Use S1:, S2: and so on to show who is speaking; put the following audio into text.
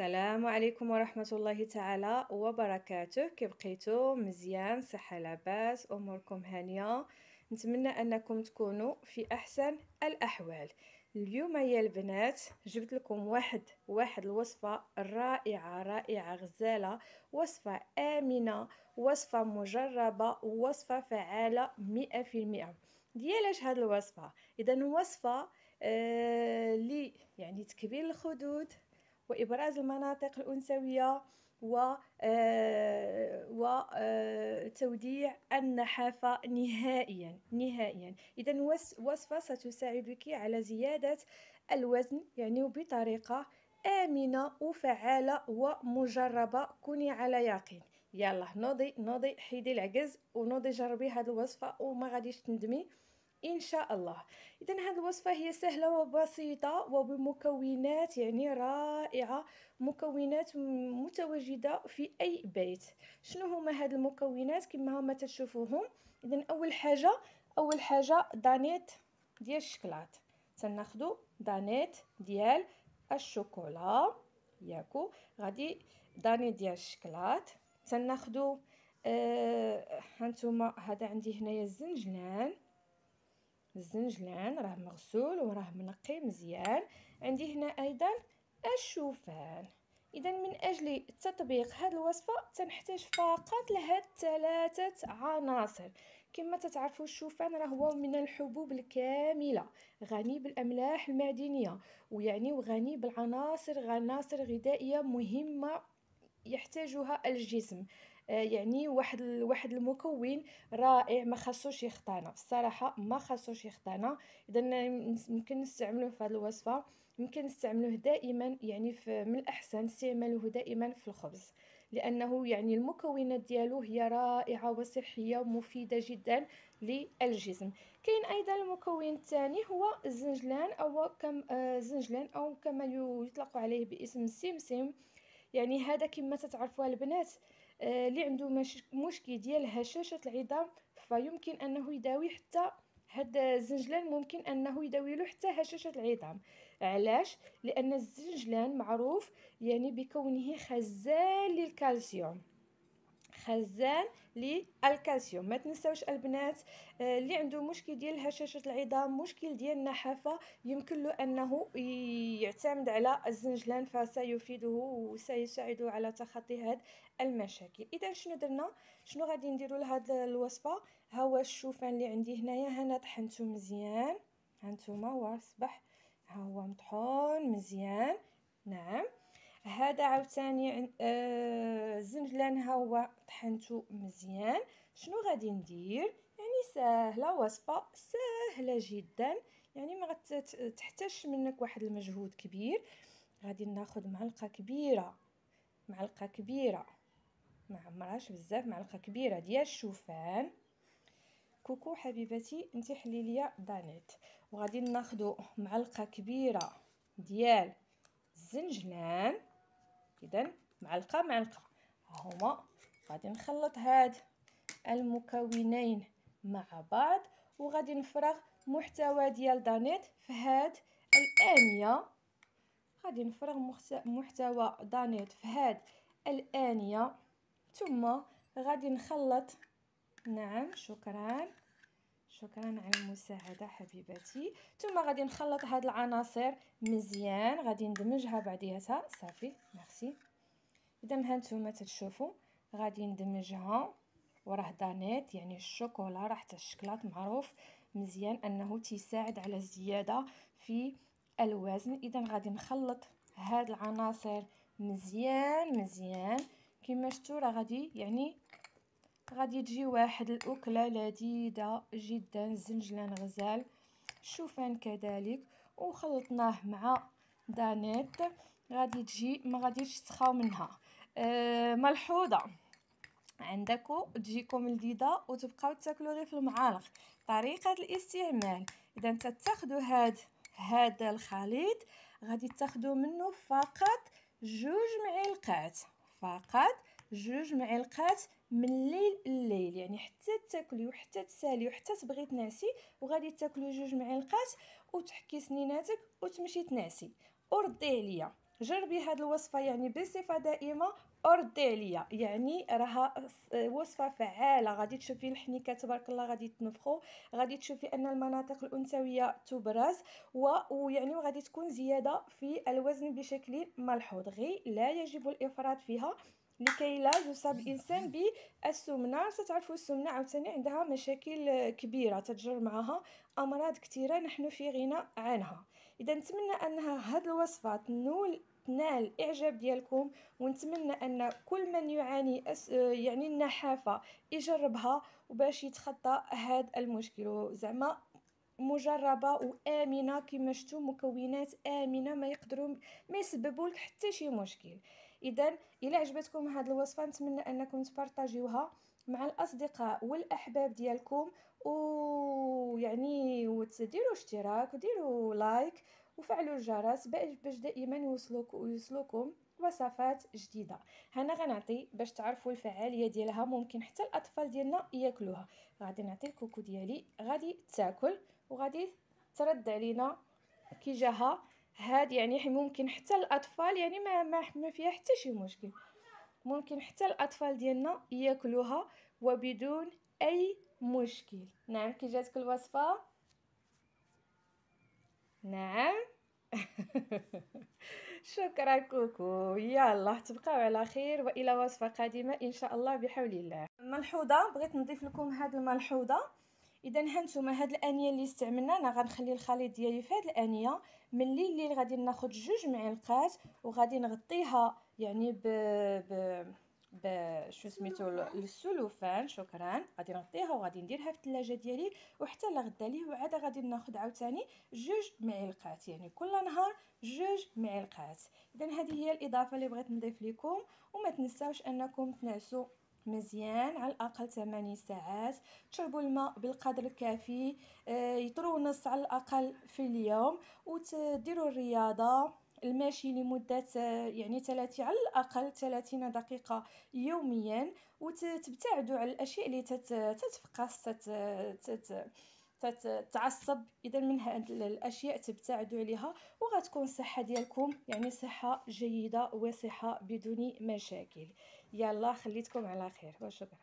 S1: السلام عليكم ورحمة الله تعالى وبركاته كي بقيتو مزيان صحة لاباس أموركم هانية نتمنى أنكم تكونوا في أحسن الأحوال اليوم يا البنات جبت لكم واحد واحد الوصفة رائعة رائعة غزالة وصفة آمنة وصفة مجربة وصفة فعالة مئة في المئة ديالاش هاد الوصفة إذا وصفة آه لي يعني تكبير الخدود وإبراز المناطق الأنثوية و آه، وتوديع آه، النحافة نهائيا نهائيا إذا وصفة ستساعدك على زيادة الوزن يعني بطريقة آمنة وفعالة ومجربة كوني على يقين يلا نوضي نوضي حيدي العجز ونوضي جربي هاد الوصفة وما غاديش تندمي إن شاء الله إذا هذه الوصفة هي سهلة وبسيطة وبمكونات يعني رائعة مكونات متواجدة في أي بيت شنو هما هاد المكونات كما هما تشوفوهم إذا أول حاجة أول حاجة دانيت ديال الشكلاط تناخدو دانيت ديال الشوكولا ياكو غادي دانيت ديال الشكلاط تناخدو آه هانتوما هذا عندي هنايا الزنجلان الزنجلان راه مغسول وراه منقي مزيان عندي هنا ايضا الشوفان اذا من اجل تطبيق هذه الوصفه تنحتاج فقط لهاد ثلاثه عناصر كما تتعرفوا الشوفان راه هو من الحبوب الكامله غني بالاملاح المعدنيه ويعني وغني بالعناصر عناصر غذائيه مهمه يحتاجها الجسم آه، يعني واحد واحد المكون رائع ما خاصوش يخطانا الصراحه ما خاصوش يخطانا اذا يمكن نستعملوه في هذه الوصفه يمكن نستعملوه دائما يعني في من الاحسن استعماله دائما في الخبز لانه يعني المكونات ديالو هي رائعه وصحيه ومفيده جدا للجسم كاين ايضا المكون الثاني هو الزنجلان او كم آه، زنجلان او كما يطلق عليه باسم السمسم يعني هذا كما تتعرفوا البنات آه آه، اللي عنده مشكل ديال هشاشه العظام فيمكن انه يداوي حتى هاد الزنجلان ممكن انه يداوي له حتى هشاشه العظام علاش لان الزنجلان معروف يعني بكونه خزان للكالسيوم خزان للكالسيوم ما تنساوش البنات آه، اللي عنده مشكل ديال هشاشه العظام مشكل ديال النحافه يمكن له انه يعتمد على الزنجلان فسيفيده وسيساعده على تخطي هاد المشاكل اذا شنو درنا شنو غادي نديرو لهاد الوصفه ها هو الشوفان اللي عندي هنايا هنا طحنته مزيان هانتوما هو صبح ها هو مطحون مزيان نعم هذا عاوتاني آه زنجلان ها هو طحنتو مزيان شنو غادي ندير يعني ساهله وصفه سهله جدا يعني ما تحتاجش منك واحد المجهود كبير غادي ناخذ معلقه كبيره معلقه كبيره ما عمرهاش بزاف معلقه كبيره ديال الشوفان كوكو حبيبتي انت حلي ليا دانيت وغادي ناخذ معلقه كبيره ديال الزنجلان اذا معلقه معلقه هما غادي نخلط هاد المكونين مع بعض وغادي نفرغ محتوى ديال دانيت في هاد الانيه غادي نفرغ محتوى دانيت في هاد الانيه ثم غادي نخلط نعم شكرا شكرا على المساعده حبيباتي ثم غادي نخلط هاد العناصر مزيان غادي ندمجها بعديتها صافي ميرسي اذا هانتوما تتشوفوا غادي ندمجها وراه دانيت يعني الشوكولا راه حتى الشكلاط معروف مزيان انه تساعد على الزياده في الوزن اذا غادي نخلط هاد العناصر مزيان مزيان كما شفتوا راه غادي يعني غادي تجي واحد الاكله لذيذه جدا زنجلان غزال شوفان كذلك وخلطناه مع دانيت غادي تجي ما غاديش تسخاو منها أه ملحوظه عندكو تجيكم لذيذه وتبقاو تاكلوا غير في المعالق طريقه الاستعمال اذا تتاخذوا هاد هذا الخليط غادي تاخذوا منه فقط جوج معلقات فقط جوج معلقات من الليل الليل يعني حتى تاكلي وحتى تسالي وحتى تبغي تنعسي وغادي تاكلي جوج معلقات وتحكي سنيناتك وتمشي تنعسي وردي عليا جربي هاد الوصفة يعني بصفة دائمة وردي عليا يعني راها وصفة فعالة غادي تشوفي الحنيكة تبارك الله غادي تنفخو غادي تشوفي أن المناطق الأنثوية تبرز و... ويعني وغادي تكون زيادة في الوزن بشكل ملحوظ غير لا يجب الإفراط فيها لكي لا يصاب الانسان بالسمنه ستعرفوا السمنه عاوتاني عندها مشاكل كبيره تتجر معها امراض كثيره نحن في غنى عنها اذا نتمنى انها هاد الوصفه تنول تنال الاعجاب ديالكم ونتمنى ان كل من يعاني أس يعني النحافه يجربها وباش يتخطى هذا المشكل زعما مجربه وامنه كما شفتوا مكونات امنه ما يقدروا ما يسببوا لك حتى شي مشكل اذا الى عجبتكم هذه الوصفه نتمنى انكم تبارطاجيوها مع الاصدقاء والاحباب ديالكم ويعني وتديروا اشتراك وديروا لايك وفعلوا الجرس باش دائما يوصلوك ويوصلوكم وصفات جديده هنا غنعطي باش تعرفوا الفعاليه ديالها ممكن حتى الاطفال ديالنا ياكلوها غادي نعطي الكوكو ديالي غادي تاكل وغادي ترد علينا كي جاها هاد يعني ممكن حتى الاطفال يعني ما ما, فيها حتى شي مشكل ممكن حتى الاطفال ديالنا ياكلوها وبدون اي مشكل نعم كي جاتك الوصفه نعم شكرا كوكو يلا تبقاو على خير والى وصفه قادمه ان شاء الله بحول الله ملحوظه بغيت نضيف لكم هاد الملحوظه اذا هانتوما هاد الانيه اللي استعملنا انا غنخلي الخليط ديالي في هاد الانيه من الليل غادي ناخذ جوج معلقات وغادي نغطيها يعني ب ب ب شو سميتو السلوفان شكرا غادي نغطيها وغادي نديرها في الثلاجه ديالي وحتى لغدا ليه وعاد غادي ناخذ عاوتاني جوج معلقات يعني كل نهار جوج معلقات اذا هذه هي الاضافه اللي بغيت نضيف لكم وما تنساوش انكم تنعسوا مزيان على الاقل 8 ساعات تشربوا الماء بالقدر الكافي آه، يطرو نص على الاقل في اليوم وتديروا الرياضه المشي لمدة آه، يعني 30 على الأقل 30 دقيقة يوميا وتبتعدوا على الأشياء اللي تتفقس تت تت تتعصب اذا من هاد الاشياء تبتعدوا عليها وغتكون الصحه ديالكم يعني صحه جيده وصحه بدون مشاكل يلا خليتكم على خير وشكرا